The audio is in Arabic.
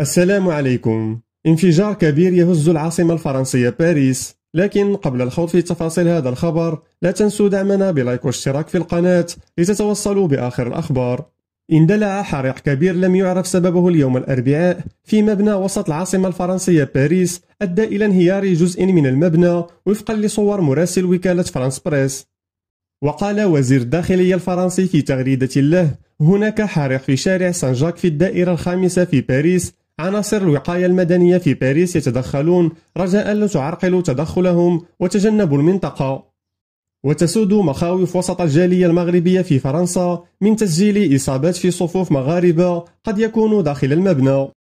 السلام عليكم انفجار كبير يهز العاصمة الفرنسية باريس لكن قبل الخوض في تفاصيل هذا الخبر لا تنسوا دعمنا بلايك واشتراك في القناة لتتوصلوا بآخر الأخبار اندلع حريق كبير لم يعرف سببه اليوم الأربعاء في مبنى وسط العاصمة الفرنسية باريس أدى إلى انهيار جزء من المبنى وفقا لصور مراسل وكالة فرانس بريس وقال وزير الداخلية الفرنسي في تغريدة له هناك حريق في شارع سان جاك في الدائرة الخامسة في باريس عناصر الوقاية المدنية في باريس يتدخلون رجاء لا تعرقلوا تدخلهم وتجنبوا المنطقة وتسود مخاوف وسط الجالية المغربية في فرنسا من تسجيل إصابات في صفوف مغاربة قد يكون داخل المبنى